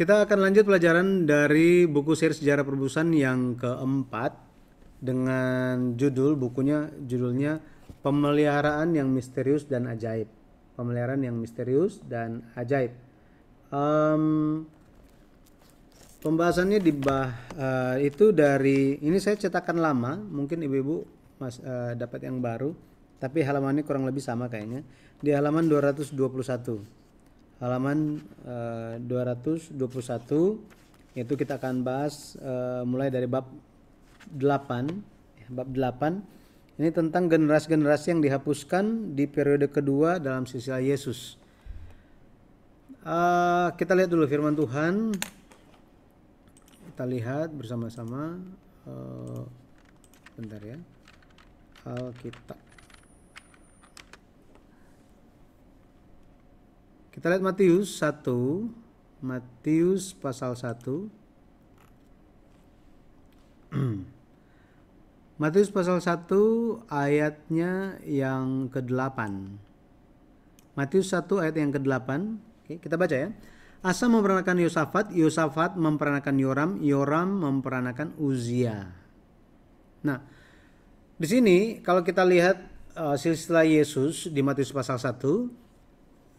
Kita akan lanjut pelajaran dari buku seri sejarah perbusan yang keempat dengan judul bukunya judulnya pemeliharaan yang misterius dan ajaib. Pemeliharaan yang misterius dan ajaib. Um, pembahasannya bah uh, eh, itu dari ini saya cetakan lama, mungkin ibu-ibu uh, dapat yang baru, tapi halamannya kurang lebih sama kayaknya. Di halaman 221 halaman uh, 221 yaitu kita akan bahas uh, mulai dari bab 8 ya, bab 8 ini tentang generasi-generasi yang dihapuskan di periode kedua dalam siswa Yesus. Uh, kita lihat dulu firman Tuhan. Kita lihat bersama-sama uh, bentar ya. Alkitab Kita lihat Matius 1, Matius pasal 1. Matius pasal 1 ayatnya yang ke-8. Matius 1 ayat yang ke-8. kita baca ya. Asa memperanakan Yosafat, Yosafat memperanakan Yoram, Yoram memperanakan Uzia. Nah, di sini kalau kita lihat uh, silsilah Yesus di Matius pasal 1,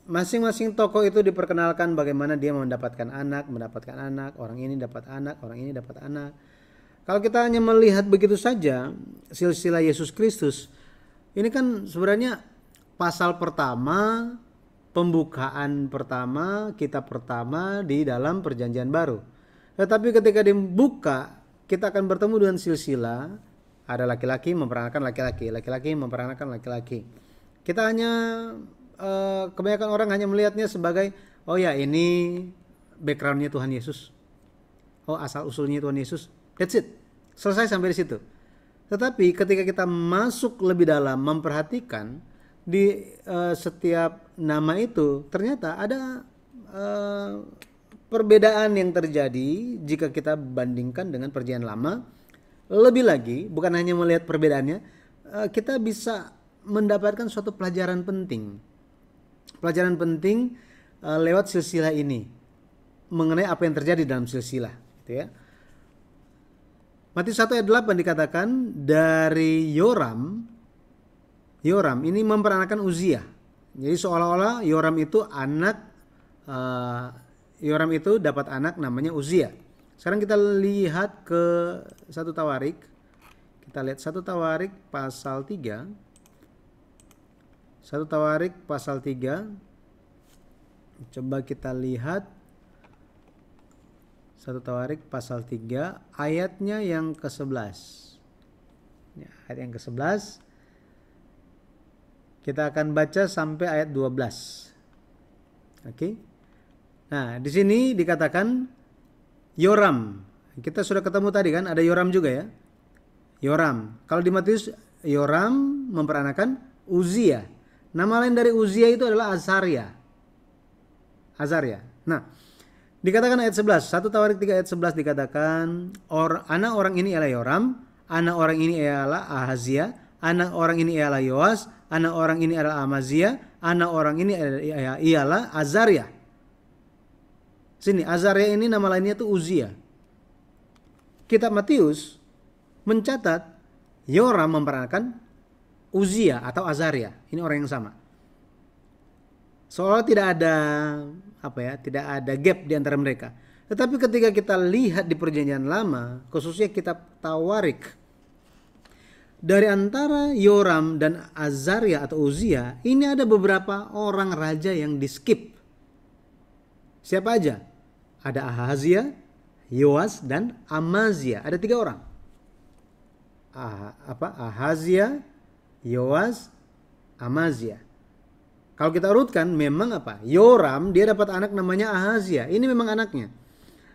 masing-masing toko itu diperkenalkan bagaimana dia mendapatkan anak, mendapatkan anak, orang ini dapat anak, orang ini dapat anak. Kalau kita hanya melihat begitu saja silsilah Yesus Kristus, ini kan sebenarnya pasal pertama, pembukaan pertama, kitab pertama di dalam perjanjian baru. Tetapi ketika dibuka, kita akan bertemu dengan silsilah ada laki-laki memperanakan laki-laki, laki-laki memperanakan laki-laki. Kita hanya Eh, kebanyakan orang hanya melihatnya sebagai oh ya ini backgroundnya Tuhan Yesus, oh asal usulnya Tuhan Yesus, that's it, selesai sampai di situ. Tetapi ketika kita masuk lebih dalam memperhatikan di uh, setiap nama itu ternyata ada uh, perbedaan yang terjadi jika kita bandingkan dengan perjanjian lama. Lebih lagi, bukan hanya melihat perbedaannya, kita bisa mendapatkan suatu pelajaran penting pelajaran penting uh, lewat silsilah ini mengenai apa yang terjadi dalam silsilah gitu ya. Matius 1 ayat 8 dikatakan dari Yoram Yoram ini memperanakan Uzia. Jadi seolah-olah Yoram itu anak uh, Yoram itu dapat anak namanya Uzia. Sekarang kita lihat ke satu Tawarik. Kita lihat satu Tawarik pasal 3 satu Tawarik pasal 3. Coba kita lihat Satu Tawarik pasal 3 ayatnya yang ke-11. Ya, ayat yang ke-11 kita akan baca sampai ayat 12. Oke. Okay? Nah, di sini dikatakan Yoram. Kita sudah ketemu tadi kan ada Yoram juga ya. Yoram. Kalau di Matius Yoram memperanakan Uzia. Nama lain dari Uzia itu adalah Azaria. Azaria. Nah, dikatakan ayat 11, 1 Tawarik 3 ayat 11 dikatakan, Or, anak orang ini ialah Yoram, anak orang ini ialah Ahazia, anak orang ini ialah Yoas, anak orang ini adalah Amazia, anak orang ini ialah Azaria. Sini, Azaria ini nama lainnya itu Uzia. Kitab Matius mencatat Yoram memperankan Uzia atau Azaria. Ini orang yang sama. Seolah tidak ada apa ya, tidak ada gap di antara mereka. Tetapi ketika kita lihat di perjanjian lama, khususnya kitab Tawarik, dari antara Yoram dan Azaria atau Uzia, ini ada beberapa orang raja yang di skip. Siapa aja? Ada Ahazia, Yoas, dan Amazia. Ada tiga orang. Ah, apa Ahazia, Yoas, Amazia. Kalau kita urutkan memang apa? Yoram dia dapat anak namanya Ahazia. Ini memang anaknya.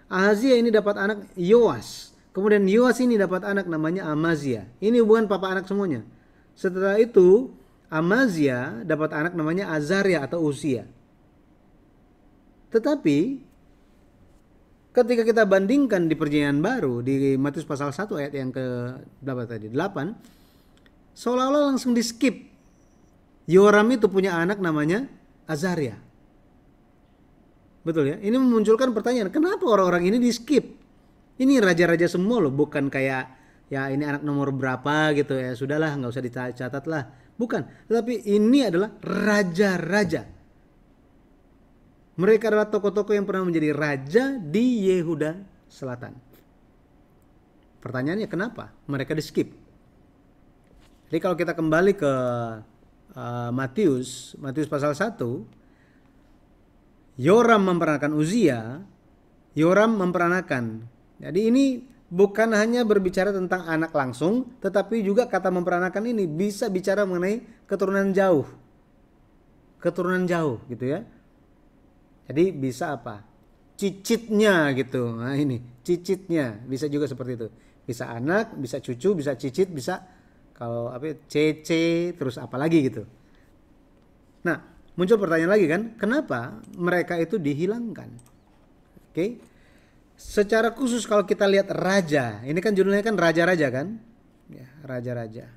Ahazia ini dapat anak Yoas. Kemudian Yoas ini dapat anak namanya Amazia. Ini hubungan papa anak semuanya. Setelah itu Amazia dapat anak namanya Azaria atau Usia. Tetapi ketika kita bandingkan di perjanjian baru di Matius pasal 1 ayat yang ke berapa tadi? 8 seolah-olah langsung di skip. Yoram itu punya anak namanya Azaria. Betul ya? Ini memunculkan pertanyaan, kenapa orang-orang ini di skip? Ini raja-raja semua loh, bukan kayak ya ini anak nomor berapa gitu ya. Sudahlah, nggak usah dicatat lah. Bukan, tetapi ini adalah raja-raja. Mereka adalah tokoh-tokoh yang pernah menjadi raja di Yehuda Selatan. Pertanyaannya kenapa mereka di skip? Jadi kalau kita kembali ke uh, Matius, Matius pasal 1, Yoram memperanakan Uzia, Yoram memperanakan. Jadi ini bukan hanya berbicara tentang anak langsung, tetapi juga kata memperanakan ini bisa bicara mengenai keturunan jauh. Keturunan jauh gitu ya. Jadi bisa apa? Cicitnya gitu. Nah ini, cicitnya bisa juga seperti itu. Bisa anak, bisa cucu, bisa cicit, bisa kalau apa CC ya, terus apa lagi gitu. Nah, muncul pertanyaan lagi kan, kenapa mereka itu dihilangkan? Oke. Okay? Secara khusus kalau kita lihat raja, ini kan judulnya kan raja-raja kan? Ya, raja-raja.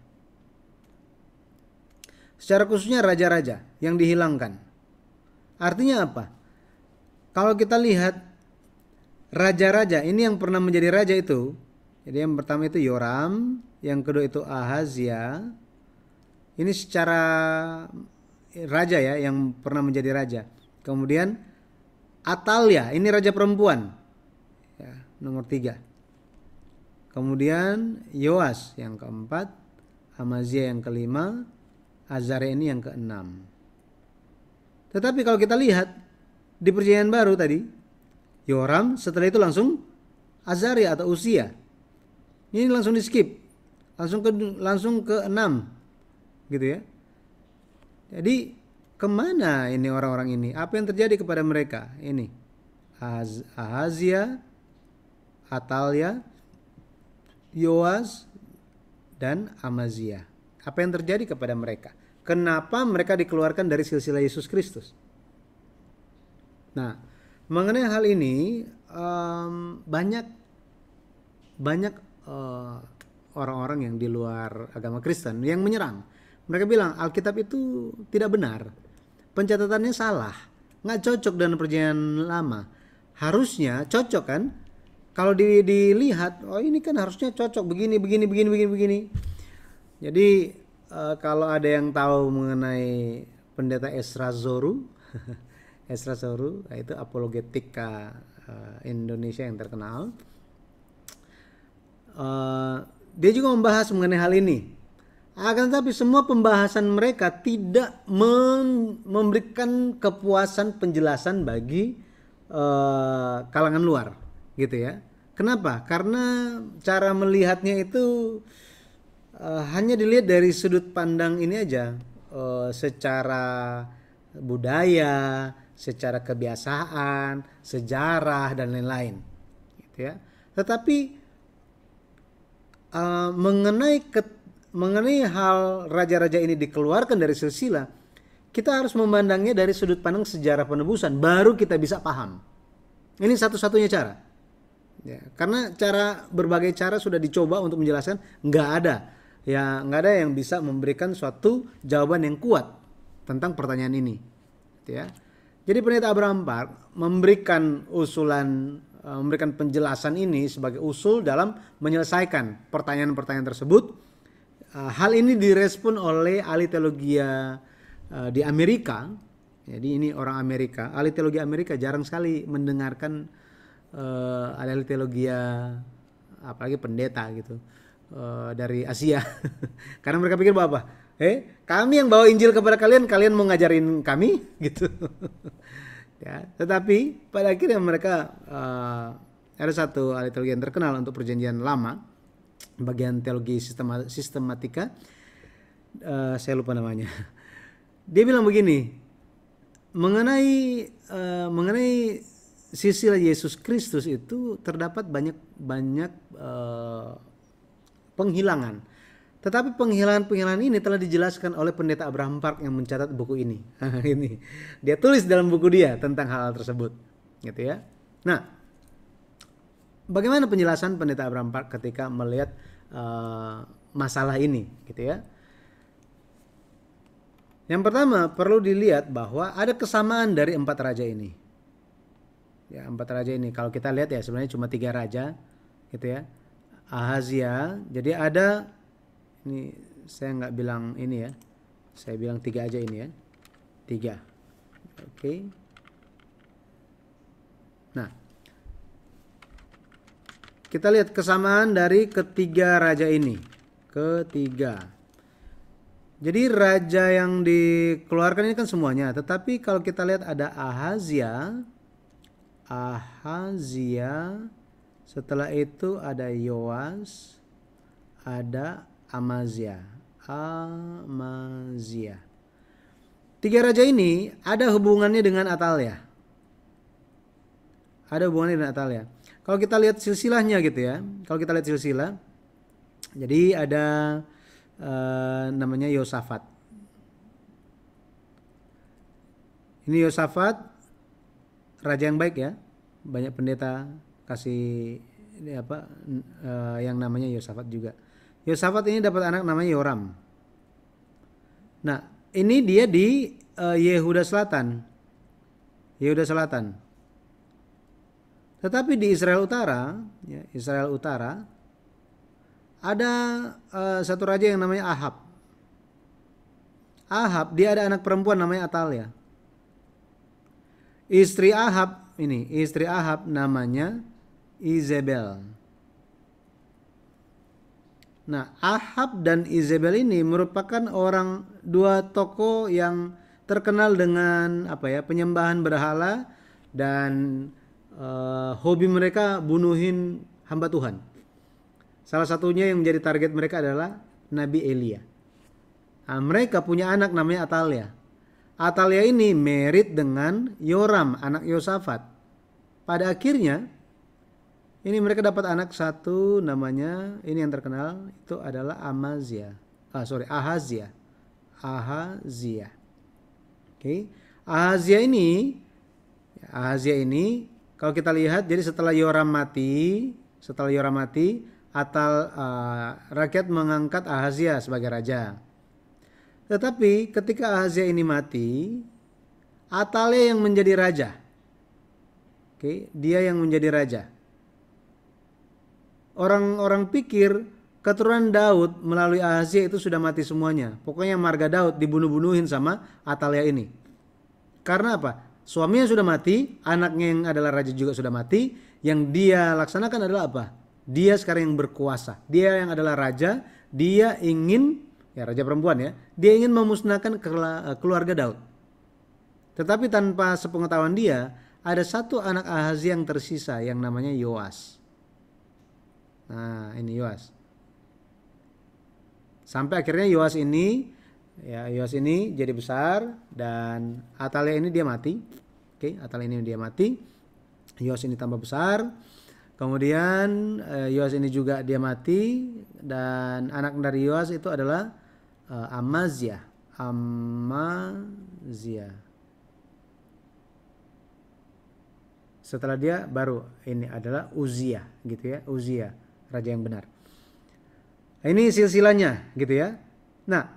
Secara khususnya raja-raja yang dihilangkan. Artinya apa? Kalau kita lihat raja-raja, ini yang pernah menjadi raja itu. Jadi yang pertama itu Yoram, yang kedua itu Ahazia. Ini secara raja ya yang pernah menjadi raja. Kemudian Atalia, ini raja perempuan. Ya, nomor tiga. Kemudian Yoas yang keempat, Amazia yang kelima, Azare ini yang keenam. Tetapi kalau kita lihat di perjanjian baru tadi, Yoram setelah itu langsung Azaria atau Usia. Ini langsung di skip langsung ke langsung ke enam gitu ya jadi kemana ini orang-orang ini apa yang terjadi kepada mereka ini Ahaz, Ahazia Atalia Yoas dan Amazia apa yang terjadi kepada mereka kenapa mereka dikeluarkan dari silsilah Yesus Kristus nah mengenai hal ini um, banyak banyak uh, orang-orang yang di luar agama Kristen yang menyerang. Mereka bilang Alkitab itu tidak benar. Pencatatannya salah. Nggak cocok dengan perjanjian lama. Harusnya cocok kan? Kalau di, dilihat, oh ini kan harusnya cocok begini, begini, begini, begini, begini. Jadi e, kalau ada yang tahu mengenai pendeta Esra Zoru, Esra Zoru nah itu apologetika e, Indonesia yang terkenal. Uh, dia juga membahas mengenai hal ini. Akan tetapi semua pembahasan mereka tidak memberikan kepuasan penjelasan bagi uh, kalangan luar, gitu ya. Kenapa? Karena cara melihatnya itu uh, hanya dilihat dari sudut pandang ini aja, uh, secara budaya, secara kebiasaan, sejarah dan lain-lain, gitu ya. Tetapi uh, mengenai ke, mengenai hal raja-raja ini dikeluarkan dari silsilah, kita harus memandangnya dari sudut pandang sejarah penebusan, baru kita bisa paham. Ini satu-satunya cara. Ya, karena cara berbagai cara sudah dicoba untuk menjelaskan, nggak ada, ya nggak ada yang bisa memberikan suatu jawaban yang kuat tentang pertanyaan ini, gitu ya. Jadi pendeta Abraham Park memberikan usulan Eh, memberikan penjelasan ini sebagai usul dalam menyelesaikan pertanyaan-pertanyaan tersebut. Eh, hal ini direspon oleh ahli teologi eh, di Amerika. Jadi ini orang Amerika, ahli teologi Amerika jarang sekali mendengarkan ahli teologi apalagi pendeta gitu dari Asia. Karena mereka pikir bahwa apa? Eh, kami yang bawa Injil kepada kalian, kalian mau ngajarin kami gitu. Ya, tetapi pada akhirnya mereka uh, ada satu ahli teologi yang terkenal untuk perjanjian lama, bagian teologi sistema, sistematika, uh, saya lupa namanya. Dia bilang begini mengenai uh, mengenai sisi Yesus Kristus itu terdapat banyak banyak uh, penghilangan tetapi penghilangan-penghilangan ini telah dijelaskan oleh pendeta Abraham Park yang mencatat buku ini. ini dia tulis dalam buku dia tentang hal, hal tersebut, gitu ya. Nah, bagaimana penjelasan pendeta Abraham Park ketika melihat uh, masalah ini, gitu ya? Yang pertama perlu dilihat bahwa ada kesamaan dari empat raja ini. Ya, empat raja ini kalau kita lihat ya sebenarnya cuma tiga raja, gitu ya. Ahazia, jadi ada ini saya nggak bilang ini ya saya bilang tiga aja ini ya tiga oke okay. nah kita lihat kesamaan dari ketiga raja ini ketiga jadi raja yang dikeluarkan ini kan semuanya tetapi kalau kita lihat ada Ahazia Ahazia setelah itu ada Yoas ada Amazia. Amazia. Tiga raja ini ada hubungannya dengan Atalia. Ada hubungannya dengan Atalia. Kalau kita lihat silsilahnya gitu ya. Kalau kita lihat silsilah. Jadi ada uh, namanya Yosafat. Ini Yosafat raja yang baik ya. Banyak pendeta kasih apa uh, yang namanya Yosafat juga. Yosafat ini dapat anak namanya Yoram. Nah, ini dia di uh, Yehuda Selatan. Yehuda Selatan. Tetapi di Israel Utara, ya, Israel Utara ada uh, satu raja yang namanya Ahab. Ahab dia ada anak perempuan namanya Atalia. Istri Ahab ini, istri Ahab namanya Izebel. Nah, Ahab dan Izebel ini merupakan orang dua tokoh yang terkenal dengan apa ya penyembahan berhala dan uh, hobi mereka bunuhin hamba Tuhan. Salah satunya yang menjadi target mereka adalah Nabi Elia. Nah, mereka punya anak namanya Atalia. Atalia ini merit dengan Yoram anak Yosafat. Pada akhirnya ini mereka dapat anak satu namanya ini yang terkenal itu adalah Amazia. Ah sorry Ahazia. Ahazia. Oke. Okay. Ahazia ini ya, Ahazia ini kalau kita lihat jadi setelah Yoram mati, setelah Yoram mati, Atal uh, rakyat mengangkat Ahazia sebagai raja. Tetapi ketika Ahazia ini mati, Atalia yang menjadi raja. Oke, okay. dia yang menjadi raja orang-orang pikir keturunan Daud melalui Ahazia itu sudah mati semuanya. Pokoknya marga Daud dibunuh-bunuhin sama Atalia ini. Karena apa? Suaminya sudah mati, anaknya yang adalah raja juga sudah mati. Yang dia laksanakan adalah apa? Dia sekarang yang berkuasa. Dia yang adalah raja, dia ingin ya raja perempuan ya, dia ingin memusnahkan keluarga Daud. Tetapi tanpa sepengetahuan dia, ada satu anak Ahazi yang tersisa yang namanya Yoas. Nah, ini Yoas. Sampai akhirnya Yoas ini ya Yoas ini jadi besar dan Atalia ini dia mati. Oke, Atalia ini dia mati. Yoas ini tambah besar. Kemudian eh, Yoas ini juga dia mati dan anak dari Yoas itu adalah uh, Amazia. Amazia. Setelah dia baru ini adalah Uzia gitu ya, Uzia raja yang benar. Nah, ini silsilanya gitu ya. Nah,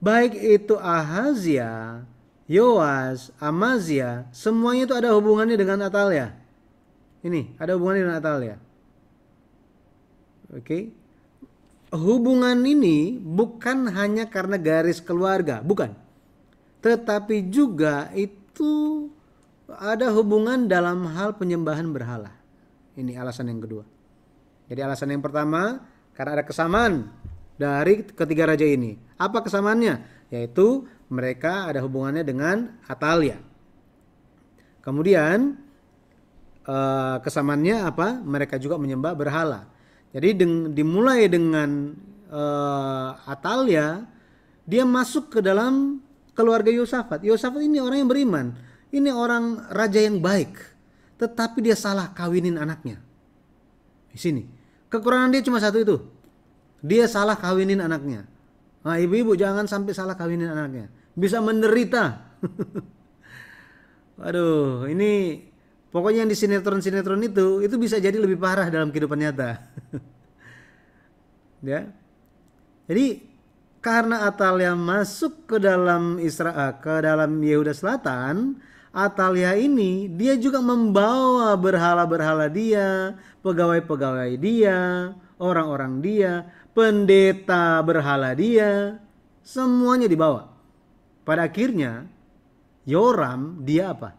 baik itu Ahazia, Yoas, Amazia, semuanya itu ada hubungannya dengan Atalia. Ini ada hubungannya dengan Atalia. Oke. Hubungan ini bukan hanya karena garis keluarga, bukan. Tetapi juga itu ada hubungan dalam hal penyembahan berhala. Ini alasan yang kedua. Jadi alasan yang pertama karena ada kesamaan dari ketiga raja ini. Apa kesamaannya? Yaitu mereka ada hubungannya dengan Atalia. Kemudian eh, kesamaannya apa? Mereka juga menyembah berhala. Jadi dimulai dengan eh, Atalia, dia masuk ke dalam keluarga Yosafat. Yosafat ini orang yang beriman, ini orang raja yang baik, tetapi dia salah kawinin anaknya. Di sini, Kekurangan dia cuma satu itu. Dia salah kawinin anaknya. Nah, ibu-ibu jangan sampai salah kawinin anaknya. Bisa menderita. Aduh, ini pokoknya yang di sinetron-sinetron itu itu bisa jadi lebih parah dalam kehidupan nyata. ya. Jadi karena Atalia masuk ke dalam Israel ke dalam Yehuda Selatan, Atalia ini dia juga membawa berhala-berhala dia, pegawai-pegawai dia, orang-orang dia, pendeta berhala dia, semuanya dibawa. Pada akhirnya Yoram dia apa?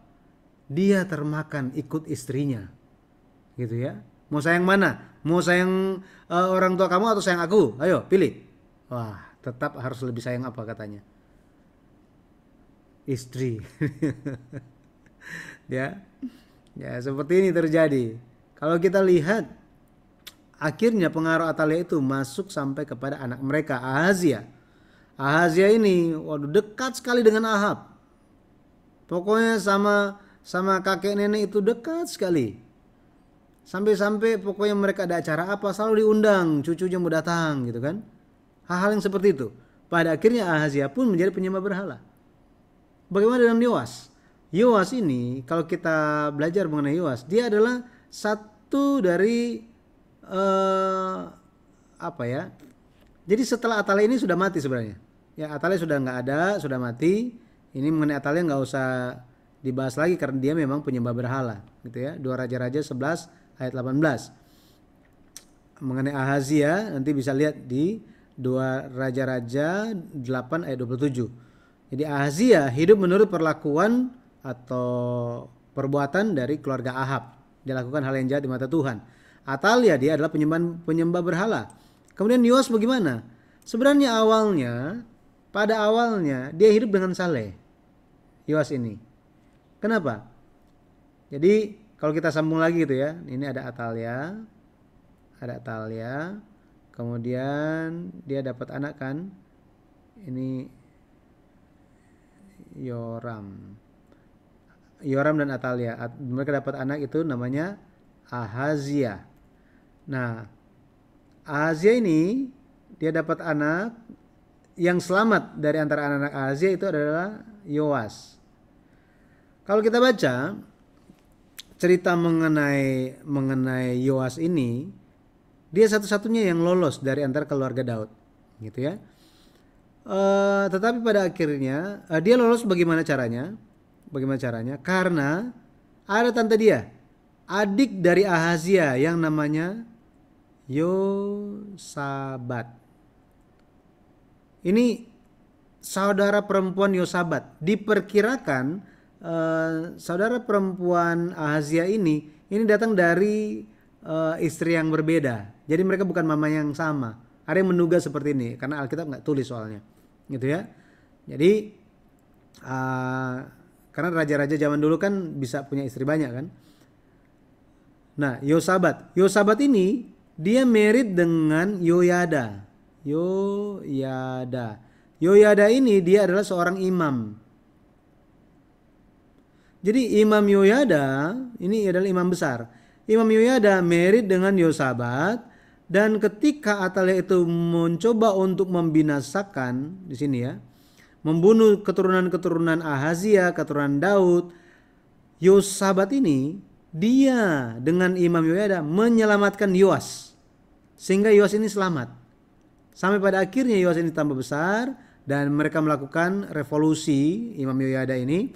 Dia termakan ikut istrinya. Gitu ya. Mau sayang mana? Mau sayang uh, orang tua kamu atau sayang aku? Ayo pilih. Wah, tetap harus lebih sayang apa katanya? istri. ya. Ya, seperti ini terjadi. Kalau kita lihat akhirnya pengaruh atalia itu masuk sampai kepada anak mereka Ahazia. Ahazia ini waduh dekat sekali dengan Ahab. Pokoknya sama sama kakek nenek itu dekat sekali. Sampai-sampai pokoknya mereka ada acara apa selalu diundang, cucunya mau datang gitu kan. Hal-hal yang seperti itu. Pada akhirnya Ahazia pun menjadi penyembah berhala. Bagaimana dengan Yowas? Yowas ini kalau kita belajar mengenai Yowas, dia adalah satu dari uh, apa ya? Jadi setelah Atalia ini sudah mati sebenarnya. Ya Atalia sudah nggak ada, sudah mati. Ini mengenai Atalia nggak usah dibahas lagi karena dia memang penyembah berhala, gitu ya. Dua Raja-Raja 11 ayat 18. Mengenai Ahazia nanti bisa lihat di Dua Raja-Raja 8 ayat 27 jadi Ahazia hidup menurut perlakuan atau perbuatan dari keluarga Ahab. Dia lakukan hal yang jahat di mata Tuhan. Atalia dia adalah penyembah penyembah berhala. Kemudian Yos bagaimana? Sebenarnya awalnya pada awalnya dia hidup dengan saleh. Yos ini. Kenapa? Jadi kalau kita sambung lagi gitu ya. Ini ada Atalia. Ada Atalia. Kemudian dia dapat anak kan. Ini Yoram. Yoram dan Atalia. Mereka dapat anak itu namanya Ahazia. Nah, Ahazia ini dia dapat anak yang selamat dari antara anak-anak Ahazia itu adalah Yoas. Kalau kita baca cerita mengenai mengenai Yoas ini, dia satu-satunya yang lolos dari antara keluarga Daud, gitu ya. Uh, tetapi pada akhirnya uh, dia lolos bagaimana caranya? Bagaimana caranya? Karena ada tante dia, adik dari Ahazia yang namanya Yosabat. Ini saudara perempuan Yosabat. Diperkirakan uh, saudara perempuan Ahazia ini ini datang dari uh, istri yang berbeda. Jadi mereka bukan mama yang sama. Ada yang menduga seperti ini karena Alkitab nggak tulis soalnya gitu ya. Jadi uh, karena raja-raja zaman dulu kan bisa punya istri banyak kan. Nah, Yosabat. Yosabat ini dia merit dengan Yoyada. Yoyada. Yoyada ini dia adalah seorang imam. Jadi Imam Yoyada ini adalah imam besar. Imam Yoyada merit dengan Yosabat dan ketika Atalia itu mencoba untuk membinasakan di sini ya, membunuh keturunan-keturunan Ahazia, keturunan Daud, Yosabat ini dia dengan Imam Yoyada menyelamatkan Yoas. Sehingga Yoas ini selamat. Sampai pada akhirnya Yoas ini tambah besar dan mereka melakukan revolusi Imam Yoyada ini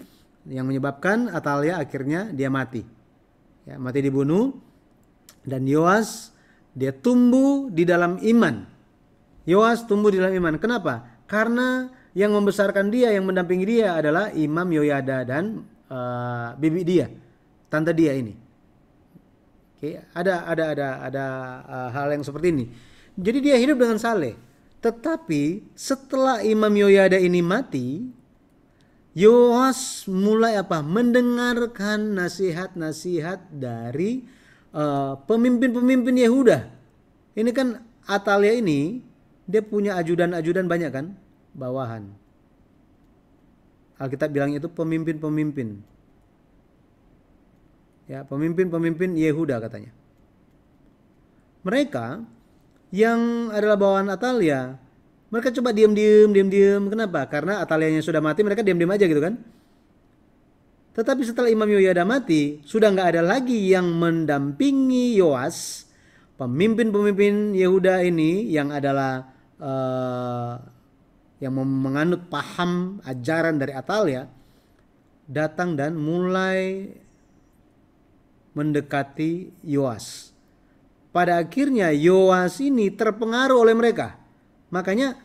yang menyebabkan Atalia akhirnya dia mati. Ya, mati dibunuh dan Yoas dia tumbuh di dalam iman. Yoas tumbuh di dalam iman. Kenapa? Karena yang membesarkan dia, yang mendampingi dia adalah Imam Yoyada dan uh, bibi dia, tante dia ini. Oke, okay. ada ada ada ada uh, hal yang seperti ini. Jadi dia hidup dengan Saleh. Tetapi setelah Imam Yoyada ini mati, Yoas mulai apa? Mendengarkan nasihat-nasihat dari Eh, pemimpin-pemimpin Yehuda. Ini kan Atalia ini dia punya ajudan-ajudan banyak kan? Bawahan. Alkitab bilang itu pemimpin-pemimpin. Ya, pemimpin-pemimpin Yehuda katanya. Mereka yang adalah bawahan Atalia, mereka coba diem-diem, diem-diem. Kenapa? Karena Atalianya sudah mati, mereka diem-diem aja gitu kan? Tetapi setelah Imam Yoyada mati, sudah nggak ada lagi yang mendampingi Yoas, pemimpin-pemimpin Yehuda ini yang adalah uh, yang menganut paham ajaran dari Atalia ya, datang dan mulai mendekati Yoas. Pada akhirnya Yoas ini terpengaruh oleh mereka. Makanya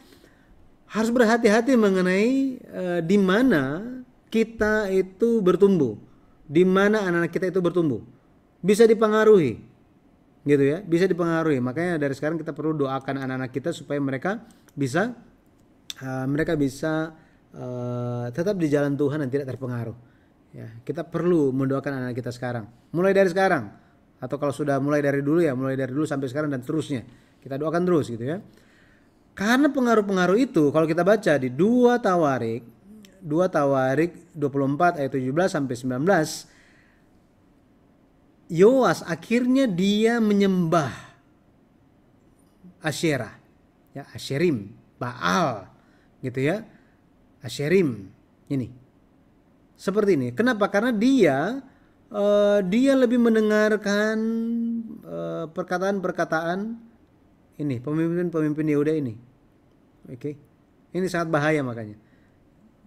harus berhati-hati mengenai uh, di mana kita itu bertumbuh, di mana anak-anak kita itu bertumbuh, bisa dipengaruhi, gitu ya, bisa dipengaruhi. Makanya dari sekarang kita perlu doakan anak-anak kita supaya mereka bisa, uh, mereka bisa uh, tetap di jalan Tuhan dan tidak terpengaruh. Ya, kita perlu mendoakan anak kita sekarang, mulai dari sekarang, atau kalau sudah mulai dari dulu ya, mulai dari dulu sampai sekarang dan terusnya, kita doakan terus, gitu ya. Karena pengaruh-pengaruh itu kalau kita baca di dua Tawarik 2 Tawarik 24 ayat 17 sampai 19 Yoas akhirnya dia menyembah Asyera ya Asherim Baal gitu ya Asherim ini seperti ini kenapa karena dia uh, dia lebih mendengarkan perkataan eh, perkataan-perkataan ini pemimpin-pemimpin Yehuda ini oke okay? ini sangat bahaya makanya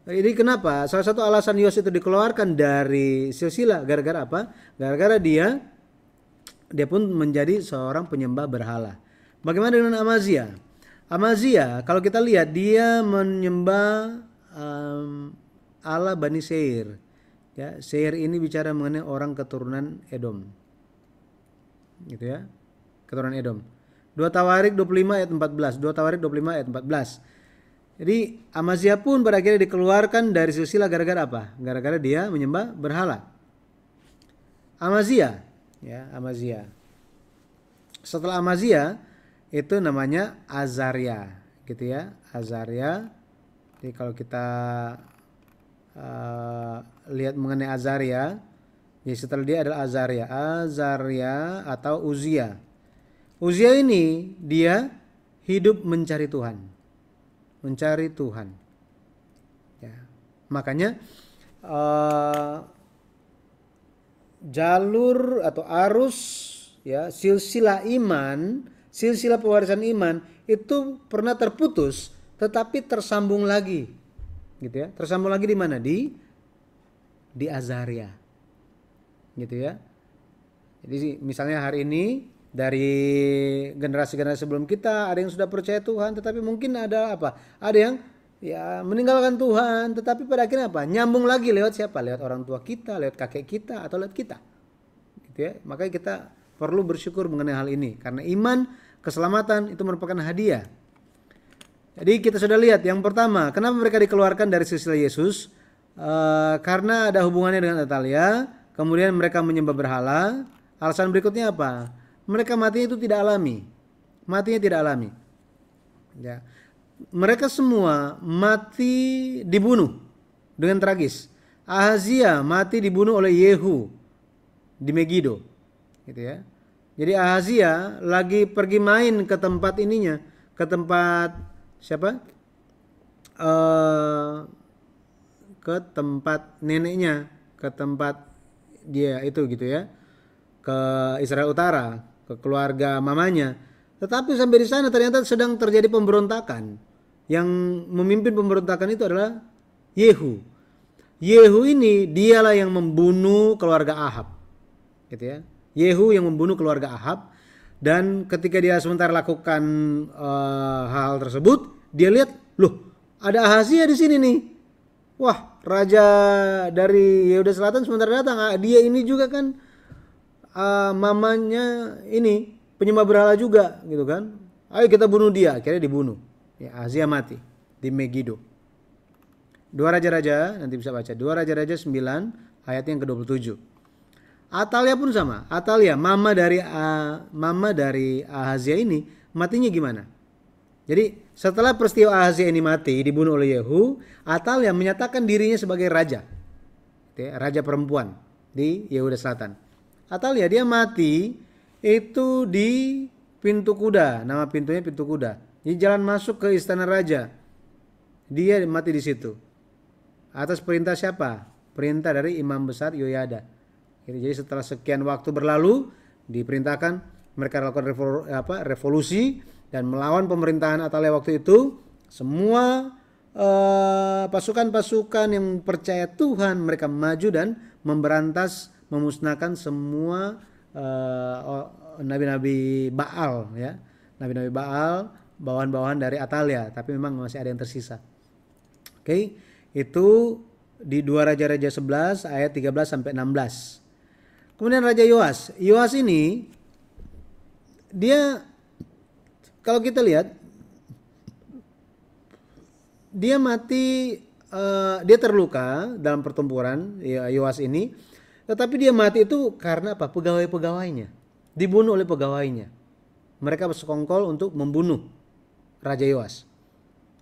ini kenapa? Salah satu alasan Yos itu dikeluarkan dari silsilah gara-gara apa? Gara-gara dia dia pun menjadi seorang penyembah berhala. Bagaimana dengan Amazia? Amazia, kalau kita lihat dia menyembah um, Allah Bani Seir. Ya, Seir ini bicara mengenai orang keturunan Edom. Gitu ya. Keturunan Edom. 2 Tawarik 25 ayat 14. 2 Tawarik 25 ayat 14. Jadi Amaziah pun berakhirnya dikeluarkan dari silsilah gara-gara apa? Gara-gara dia menyembah berhala. Amaziah, ya Amaziah. Setelah Amaziah itu namanya Azaria, gitu ya Azaria. Jadi kalau kita uh, lihat mengenai Azaria, ya setelah dia adalah Azaria, Azaria atau Uzia. Uzia ini dia hidup mencari Tuhan mencari Tuhan. Ya. Makanya uh, jalur atau arus ya silsilah iman, silsilah pewarisan iman itu pernah terputus tetapi tersambung lagi. Gitu ya. Tersambung lagi di mana? Di di Azaria. Gitu ya. Jadi misalnya hari ini dari generasi-generasi sebelum kita ada yang sudah percaya Tuhan tetapi mungkin ada apa ada yang ya meninggalkan Tuhan tetapi pada akhirnya apa nyambung lagi lewat siapa lewat orang tua kita lewat kakek kita atau lewat kita gitu ya makanya kita perlu bersyukur mengenai hal ini karena iman keselamatan itu merupakan hadiah jadi kita sudah lihat yang pertama kenapa mereka dikeluarkan dari sisi Yesus e, karena ada hubungannya dengan Natalia. kemudian mereka menyembah berhala alasan berikutnya apa mereka matinya itu tidak alami. Matinya tidak alami. Ya. Mereka semua mati dibunuh dengan tragis. Ahazia mati dibunuh oleh Yehu di Megiddo. Gitu ya. Jadi Ahazia lagi pergi main ke tempat ininya, ke tempat siapa? Uh, ke tempat neneknya, ke tempat dia itu gitu ya, ke Israel Utara, ke keluarga mamanya. Tetapi sampai di sana ternyata sedang terjadi pemberontakan. Yang memimpin pemberontakan itu adalah Yehu. Yehu ini dialah yang membunuh keluarga Ahab. Gitu ya. Yehu yang membunuh keluarga Ahab dan ketika dia sementara lakukan uh, eh, hal tersebut, dia lihat, "Loh, ada Ahazia di sini nih." Wah, raja dari Yehuda Selatan sementara datang. Ah, dia ini juga kan uh, mamanya ini penyembah berhala juga gitu kan. Ayo kita bunuh dia, akhirnya dibunuh. Ya, Azia mati di Megiddo. Dua Raja-Raja, nanti bisa baca. Dua Raja-Raja 9 ayat yang ke-27. Atalia pun sama. Atalia, mama dari uh, mama dari Ahazia ini matinya gimana? Jadi setelah peristiwa Ahazia ini mati dibunuh oleh Yehu, Atalia menyatakan dirinya sebagai raja. Gitu ya, raja perempuan di Yehuda Selatan. Atalia ya dia mati itu di pintu kuda. Nama pintunya pintu kuda. ini jalan masuk ke istana raja. Dia mati di situ. Atas perintah siapa? Perintah dari imam besar Yoyada. Jadi setelah sekian waktu berlalu diperintahkan mereka lakukan revolusi dan melawan pemerintahan Atalia waktu itu semua eh, pasukan -pasukan yang percaya Tuhan mereka maju dan memberantas memusnahkan semua nabi eh, nabi-nabi Baal ya. Nabi-nabi Baal, bawahan-bawahan dari Atalia, tapi memang masih ada yang tersisa. Oke, okay? itu di dua Raja-Raja 11 ayat 13 sampai 16. Kemudian Raja Yoas. Yoas ini dia kalau kita lihat dia mati uh, dia terluka dalam pertempuran ya, Yoas ini tetapi dia mati itu karena apa? Pegawai-pegawainya. Dibunuh oleh pegawainya. Mereka bersekongkol untuk membunuh Raja Yoas.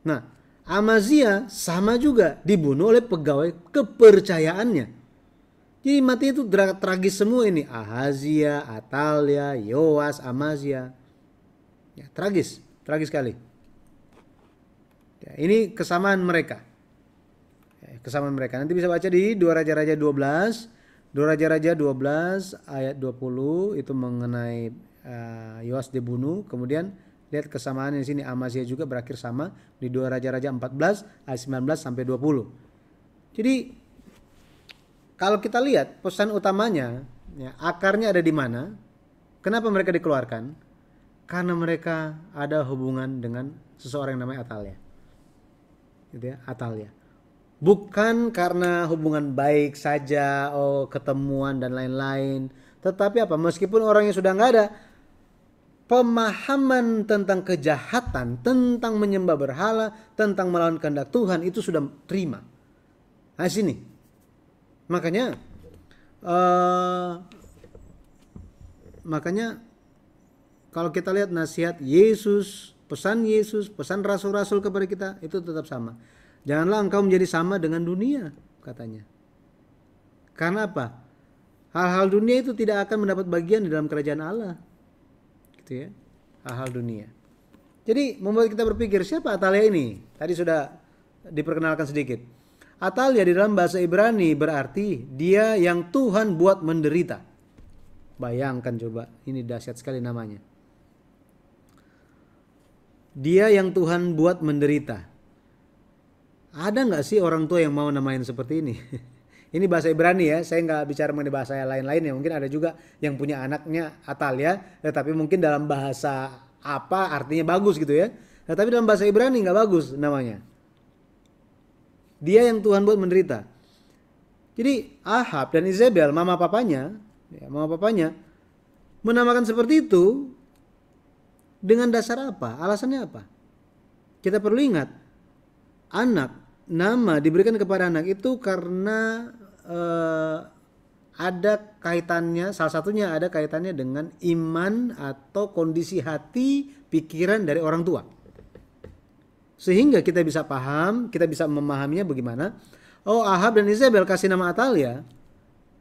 Nah, Amazia sama juga dibunuh oleh pegawai kepercayaannya. Jadi mati itu tragis semua ini. Ahazia, Atalia, Yoas, Amazia. Ya, tragis, tragis sekali. Ya, ini kesamaan mereka. Ya, kesamaan mereka. Nanti bisa baca di dua Raja-Raja 12 Dua Raja-Raja 12 ayat 20 itu mengenai uh, Yoas dibunuh. Kemudian lihat kesamaan di sini Amaziah juga berakhir sama di Dua Raja-Raja 14 ayat 19 sampai 20. Jadi kalau kita lihat pesan utamanya ya, akarnya ada di mana? Kenapa mereka dikeluarkan? Karena mereka ada hubungan dengan seseorang yang namanya Atalia. Gitu ya, Atalia bukan karena hubungan baik saja, oh ketemuan dan lain-lain, tetapi apa? Meskipun orangnya sudah nggak ada, pemahaman tentang kejahatan, tentang menyembah berhala, tentang melawan kehendak Tuhan itu sudah terima. Nah sini, makanya, uh, makanya kalau kita lihat nasihat Yesus, pesan Yesus, pesan rasul-rasul kepada kita itu tetap sama Janganlah engkau menjadi sama dengan dunia, katanya. Karena apa? Hal-hal dunia itu tidak akan mendapat bagian di dalam kerajaan Allah. Gitu ya. Hal-hal dunia. Jadi membuat kita berpikir siapa Atalia ini? Tadi sudah diperkenalkan sedikit. Atalia di dalam bahasa Ibrani berarti dia yang Tuhan buat menderita. Bayangkan coba, ini dahsyat sekali namanya. Dia yang Tuhan buat menderita. Ada nggak sih orang tua yang mau namain seperti ini? ini bahasa Ibrani ya, saya nggak bicara mengenai bahasa lain-lain ya. Mungkin ada juga yang punya anaknya Atalia, ya. tetapi mungkin dalam bahasa apa artinya bagus gitu ya. Tetapi dalam bahasa Ibrani nggak bagus namanya. Dia yang Tuhan buat menderita. Jadi Ahab dan Isabel, mama papanya, ya, mama papanya menamakan seperti itu dengan dasar apa? Alasannya apa? Kita perlu ingat, anak nama diberikan kepada anak itu karena uh, ada kaitannya salah satunya ada kaitannya dengan iman atau kondisi hati pikiran dari orang tua sehingga kita bisa paham kita bisa memahaminya bagaimana oh Ahab dan Isabel kasih nama Atalia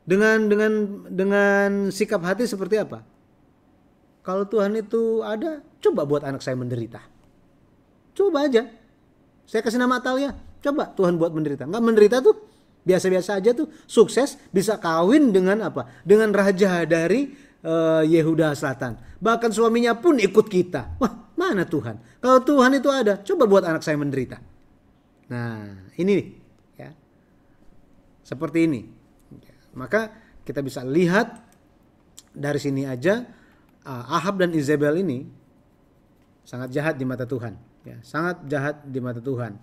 dengan dengan dengan sikap hati seperti apa kalau Tuhan itu ada coba buat anak saya menderita coba aja saya kasih nama Atalia Coba Tuhan buat menderita. Enggak menderita tuh biasa-biasa aja tuh sukses bisa kawin dengan apa? Dengan raja dari uh, Yehuda Selatan. Bahkan suaminya pun ikut kita. Wah, mana Tuhan? Kalau Tuhan itu ada, coba buat anak saya menderita. Nah, ini nih ya. Seperti ini. Maka kita bisa lihat dari sini aja uh, Ahab dan Izebel ini sangat jahat di mata Tuhan, ya, sangat jahat di mata Tuhan.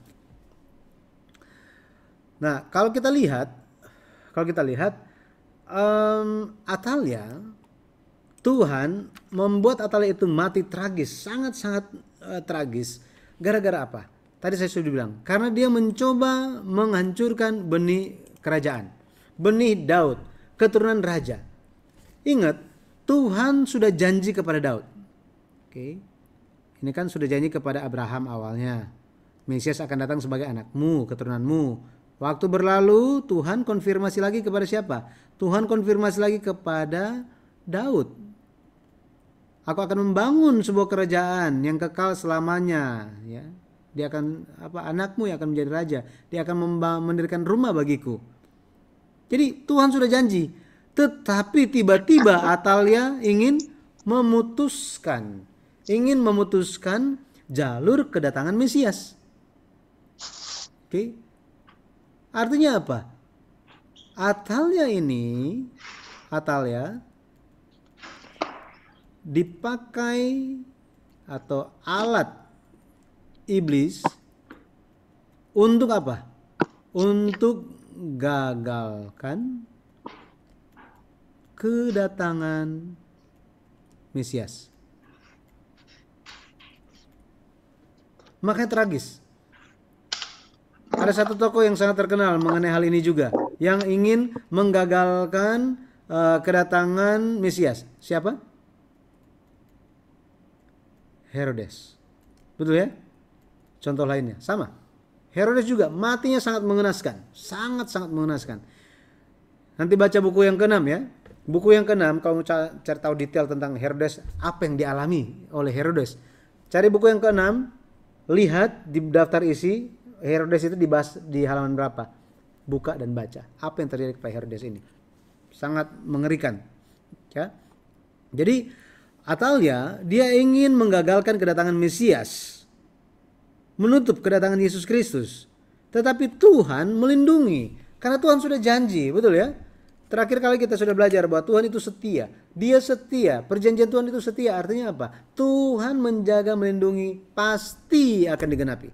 Nah, kalau kita lihat, kalau kita lihat um, Atalia, Tuhan membuat Atalia itu mati tragis, sangat-sangat uh, tragis. Gara-gara apa? Tadi saya sudah bilang, karena dia mencoba menghancurkan benih kerajaan, benih Daud, keturunan raja. Ingat, Tuhan sudah janji kepada Daud. Oke. Okay. Ini kan sudah janji kepada Abraham awalnya. Mesias akan datang sebagai anakmu, keturunanmu Waktu berlalu, Tuhan konfirmasi lagi kepada siapa? Tuhan konfirmasi lagi kepada Daud. Aku akan membangun sebuah kerajaan yang kekal selamanya, ya. Dia akan apa anakmu yang akan menjadi raja. Dia akan mendirikan rumah bagiku. Jadi Tuhan sudah janji, tetapi tiba-tiba Atalia ingin memutuskan, ingin memutuskan jalur kedatangan Mesias. Oke. Artinya apa? Atalnya ini, ya, dipakai atau alat iblis untuk apa? Untuk gagalkan kedatangan Mesias. Makanya tragis ada satu toko yang sangat terkenal mengenai hal ini juga yang ingin menggagalkan uh, kedatangan Mesias. Siapa? Herodes. Betul ya? Contoh lainnya sama. Herodes juga matinya sangat mengenaskan, sangat-sangat mengenaskan. Nanti baca buku yang keenam ya. Buku yang keenam kalau cari tahu detail tentang Herodes, apa yang dialami oleh Herodes. Cari buku yang keenam, lihat di daftar isi Herodes itu dibahas di halaman berapa? Buka dan baca. Apa yang terjadi kepada Herodes ini? Sangat mengerikan. Ya. Jadi Atalia dia ingin menggagalkan kedatangan Mesias. Menutup kedatangan Yesus Kristus. Tetapi Tuhan melindungi. Karena Tuhan sudah janji, betul ya? Terakhir kali kita sudah belajar bahwa Tuhan itu setia. Dia setia. Perjanjian Tuhan itu setia. Artinya apa? Tuhan menjaga, melindungi, pasti akan digenapi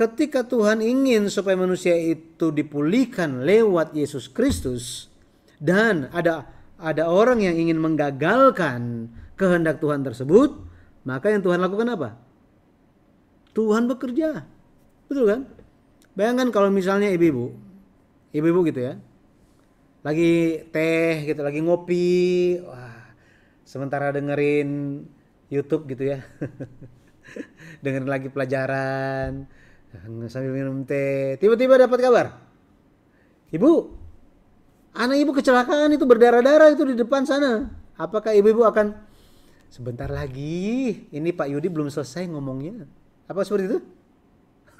ketika Tuhan ingin supaya manusia itu dipulihkan lewat Yesus Kristus dan ada ada orang yang ingin menggagalkan kehendak Tuhan tersebut, maka yang Tuhan lakukan apa? Tuhan bekerja. Betul kan? Bayangkan kalau misalnya ibu-ibu, ibu-ibu gitu ya, lagi teh gitu, lagi ngopi, wah, sementara dengerin YouTube gitu ya, dengerin lagi pelajaran, sambil minum teh tiba-tiba dapat kabar ibu anak ibu kecelakaan itu berdarah-darah itu di depan sana apakah ibu-ibu akan sebentar lagi ini Pak Yudi belum selesai ngomongnya apa seperti itu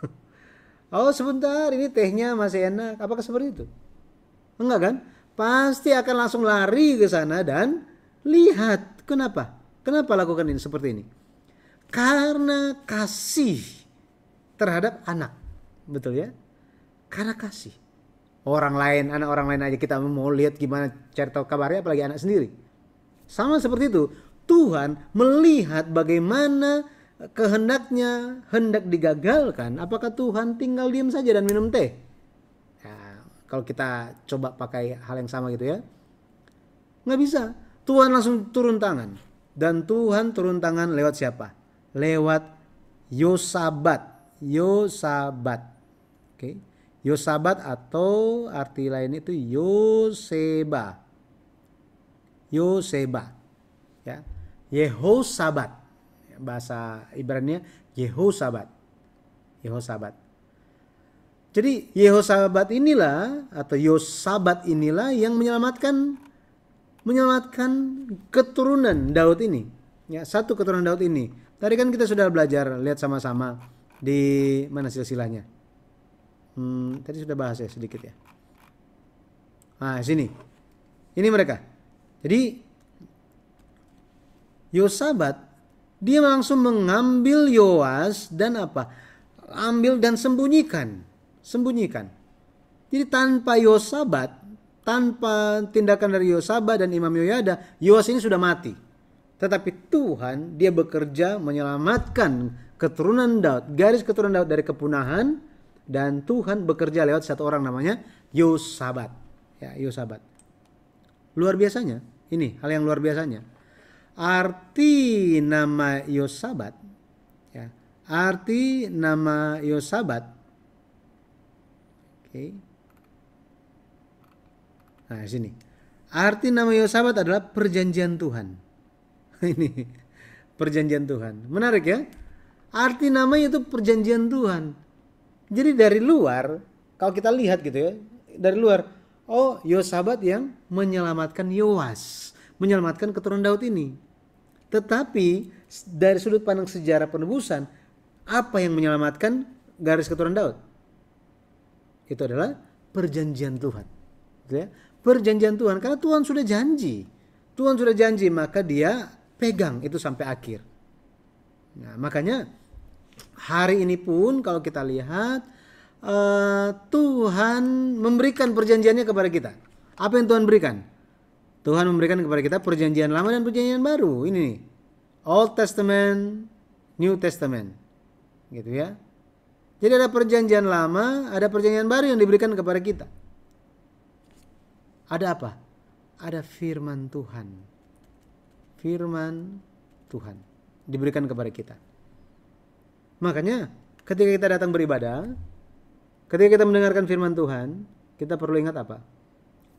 oh sebentar ini tehnya masih enak apakah seperti itu enggak kan pasti akan langsung lari ke sana dan lihat kenapa kenapa lakukan ini seperti ini karena kasih terhadap anak. Betul ya? Karena kasih. Orang lain, anak orang lain aja kita mau lihat gimana cerita kabarnya apalagi anak sendiri. Sama seperti itu, Tuhan melihat bagaimana kehendaknya hendak digagalkan, apakah Tuhan tinggal diam saja dan minum teh? Ya, kalau kita coba pakai hal yang sama gitu ya, nggak bisa. Tuhan langsung turun tangan dan Tuhan turun tangan lewat siapa? Lewat Yosabat. Yosabat. Oke. Okay. Yosabat atau arti lain itu Yoseba. Yoseba. Ya. Yehosabat. Ya, bahasa Ibrani-nya Yehosabat. Yehosabat. Jadi Yehosabat inilah atau Yosabat inilah yang menyelamatkan menyelamatkan keturunan Daud ini. Ya, satu keturunan Daud ini. Tadi kan kita sudah belajar lihat sama-sama di mana silsilahnya? Hmm, tadi sudah bahas ya sedikit ya. Nah, sini. Ini mereka. Jadi Yosabat dia langsung mengambil Yoas dan apa? Ambil dan sembunyikan. Sembunyikan. Jadi tanpa Yosabat, tanpa tindakan dari Yosabat dan Imam Yoyada, Yoas ini sudah mati. Tetapi Tuhan dia bekerja menyelamatkan keturunan Daud, garis keturunan Daud dari kepunahan dan Tuhan bekerja lewat satu orang namanya Yosabat. Ya, Yosabat. Luar biasanya, ini hal yang luar biasanya. Arti nama Yosabat ya. Arti nama Yosabat. Oke. Nah, sini. Arti nama Yosabat adalah perjanjian Tuhan. ini perjanjian Tuhan. Menarik ya? Arti namanya itu perjanjian Tuhan. Jadi dari luar, kalau kita lihat gitu ya, dari luar, oh Yosabat yang menyelamatkan Yoas, menyelamatkan keturunan Daud ini. Tetapi dari sudut pandang sejarah penebusan, apa yang menyelamatkan garis keturunan Daud? Itu adalah perjanjian Tuhan. Gitu ya. Perjanjian Tuhan karena Tuhan sudah janji. Tuhan sudah janji maka dia pegang itu sampai akhir. Nah, makanya hari ini pun kalau kita lihat uh, Tuhan memberikan perjanjiannya kepada kita. Apa yang Tuhan berikan? Tuhan memberikan kepada kita perjanjian lama dan perjanjian baru. Ini nih. Old Testament, New Testament. Gitu ya. Jadi ada perjanjian lama, ada perjanjian baru yang diberikan kepada kita. Ada apa? Ada firman Tuhan. Firman Tuhan diberikan kepada kita. Makanya ketika kita datang beribadah, ketika kita mendengarkan firman Tuhan, kita perlu ingat apa?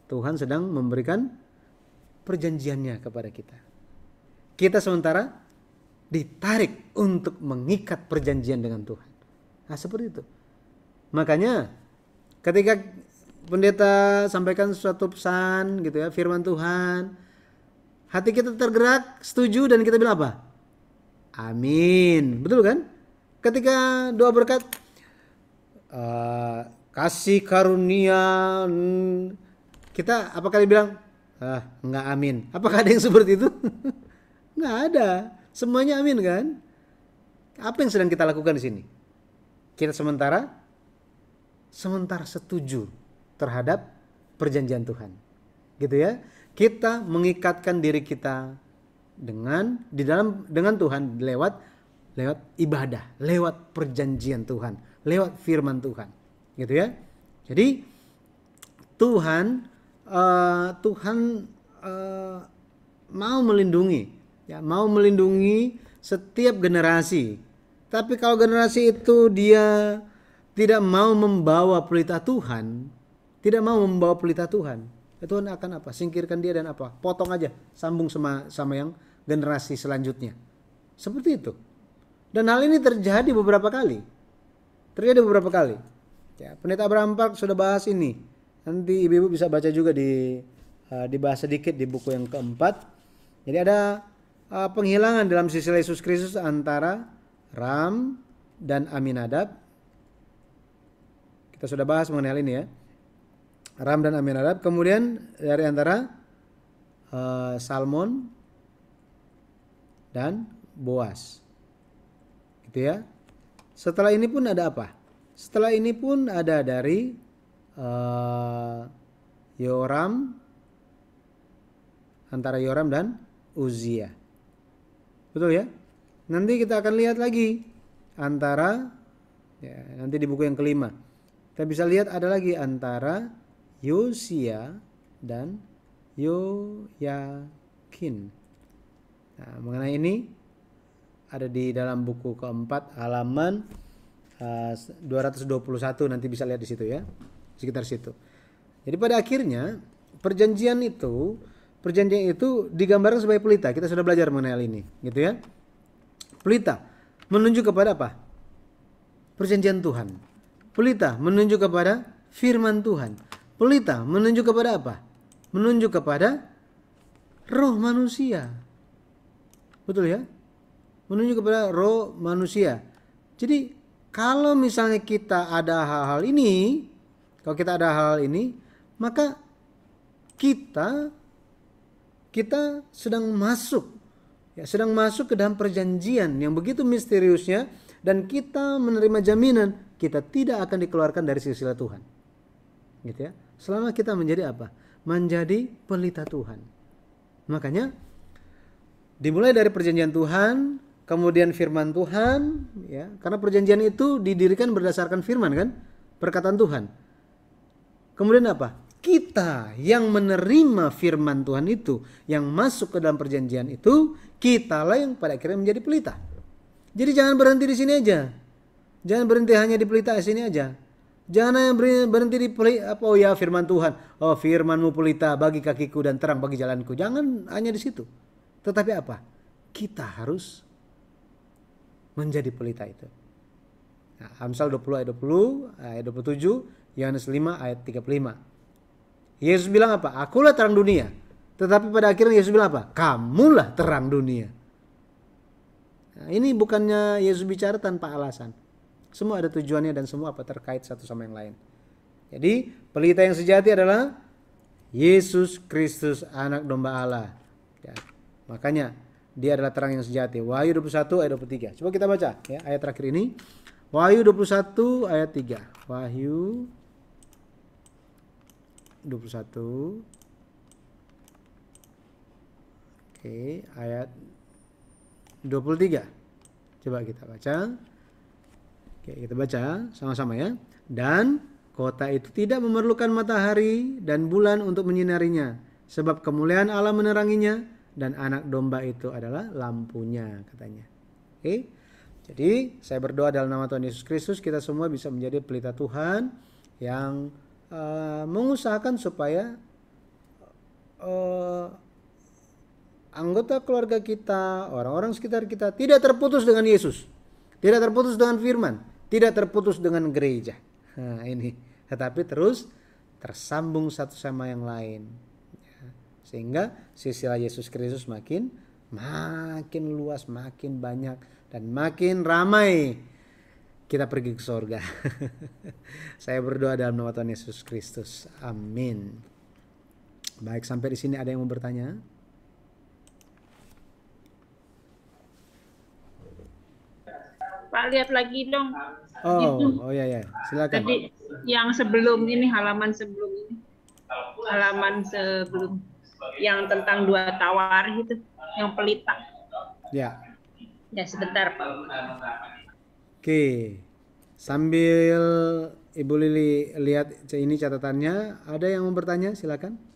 Tuhan sedang memberikan perjanjiannya kepada kita. Kita sementara ditarik untuk mengikat perjanjian dengan Tuhan. Nah, seperti itu. Makanya ketika pendeta sampaikan suatu pesan gitu ya, firman Tuhan, hati kita tergerak, setuju dan kita bilang apa? Amin. Betul kan? Ketika doa berkat uh, kasih karunia kita apakah dia bilang ah, nggak amin? Apakah ada yang seperti itu? nggak ada. Semuanya amin kan? Apa yang sedang kita lakukan di sini? Kita sementara sementara setuju terhadap perjanjian Tuhan. Gitu ya. Kita mengikatkan diri kita dengan di dalam dengan Tuhan lewat lewat ibadah, lewat perjanjian Tuhan, lewat firman Tuhan. Gitu ya. Jadi Tuhan uh, Tuhan uh, mau melindungi ya, mau melindungi setiap generasi. Tapi kalau generasi itu dia tidak mau membawa pelita Tuhan, tidak mau membawa pelita Tuhan, ya Tuhan akan apa? Singkirkan dia dan apa? Potong aja, sambung sama sama yang generasi selanjutnya. Seperti itu. Dan hal ini terjadi beberapa kali. Terjadi beberapa kali. Ya, Pendeta Abraham Park sudah bahas ini. Nanti ibu-ibu bisa baca juga di uh, dibahas sedikit di buku yang keempat. Jadi ada uh, penghilangan dalam sisi Yesus Kristus antara Ram dan Aminadab. Kita sudah bahas mengenai hal ini ya. Ram dan Aminadab. Kemudian dari antara uh, Salmon dan Boas gitu ya. Setelah ini pun ada apa? Setelah ini pun ada dari uh, Yoram antara Yoram dan Uzia. Betul ya? Nanti kita akan lihat lagi antara ya, nanti di buku yang kelima. Kita bisa lihat ada lagi antara Yosia dan Yoyakin. Nah, mengenai ini ada di dalam buku keempat halaman eh, uh, 221 nanti bisa lihat di situ ya sekitar situ. Jadi pada akhirnya perjanjian itu perjanjian itu digambarkan sebagai pelita. Kita sudah belajar mengenai hal ini, gitu ya. Pelita menunjuk kepada apa? Perjanjian Tuhan. Pelita menunjuk kepada firman Tuhan. Pelita menunjuk kepada apa? Menunjuk kepada roh manusia. Betul ya? menunjuk kepada roh manusia. Jadi kalau misalnya kita ada hal-hal ini, kalau kita ada hal-hal ini, maka kita kita sedang masuk ya sedang masuk ke dalam perjanjian yang begitu misteriusnya dan kita menerima jaminan kita tidak akan dikeluarkan dari sisi Tuhan. Gitu ya. Selama kita menjadi apa? Menjadi pelita Tuhan. Makanya dimulai dari perjanjian Tuhan kemudian firman Tuhan ya karena perjanjian itu didirikan berdasarkan firman kan perkataan Tuhan kemudian apa kita yang menerima firman Tuhan itu yang masuk ke dalam perjanjian itu kitalah yang pada akhirnya menjadi pelita jadi jangan berhenti di sini aja jangan berhenti hanya di pelita di sini aja Jangan berhenti di pelita apa oh ya firman Tuhan. Oh firmanmu pelita bagi kakiku dan terang bagi jalanku. Jangan hanya di situ. Tetapi apa? Kita harus menjadi pelita itu. Nah, Amsal 20 ayat 20, ayat 27, Yohanes 5 ayat 35. Yesus bilang apa? Akulah terang dunia. Tetapi pada akhirnya Yesus bilang apa? Kamulah terang dunia. Nah, ini bukannya Yesus bicara tanpa alasan. Semua ada tujuannya dan semua apa terkait satu sama yang lain. Jadi pelita yang sejati adalah Yesus Kristus anak domba Allah. Ya, makanya dia adalah terang yang sejati. Wahyu 21 ayat 23. Coba kita baca ya ayat terakhir ini. Wahyu 21 ayat 3. Wahyu 21 Oke, ayat 23. Coba kita baca. Oke, kita baca sama-sama ya. Dan kota itu tidak memerlukan matahari dan bulan untuk menyinarinya, sebab kemuliaan Allah meneranginya dan anak domba itu adalah lampunya katanya. Oke. Okay? Jadi saya berdoa dalam nama Tuhan Yesus Kristus kita semua bisa menjadi pelita Tuhan yang uh, mengusahakan supaya uh, anggota keluarga kita, orang-orang sekitar kita tidak terputus dengan Yesus, tidak terputus dengan firman, tidak terputus dengan gereja. Nah, ini tetapi terus tersambung satu sama yang lain. Sehingga sisilah Yesus Kristus makin makin luas, makin banyak dan makin ramai kita pergi ke sorga. Saya berdoa dalam nama Tuhan Yesus Kristus. Amin. Baik, sampai di sini ada yang mau bertanya? Pak lihat lagi dong. Oh, itu. oh ya ya, silakan. Tadi yang sebelum ini halaman sebelum ini. Halaman sebelum yang tentang dua tawar itu, yang pelita. Ya. Ya sebentar Pak. Oke, sambil Ibu Lili lihat ini catatannya, ada yang mau bertanya? Silakan.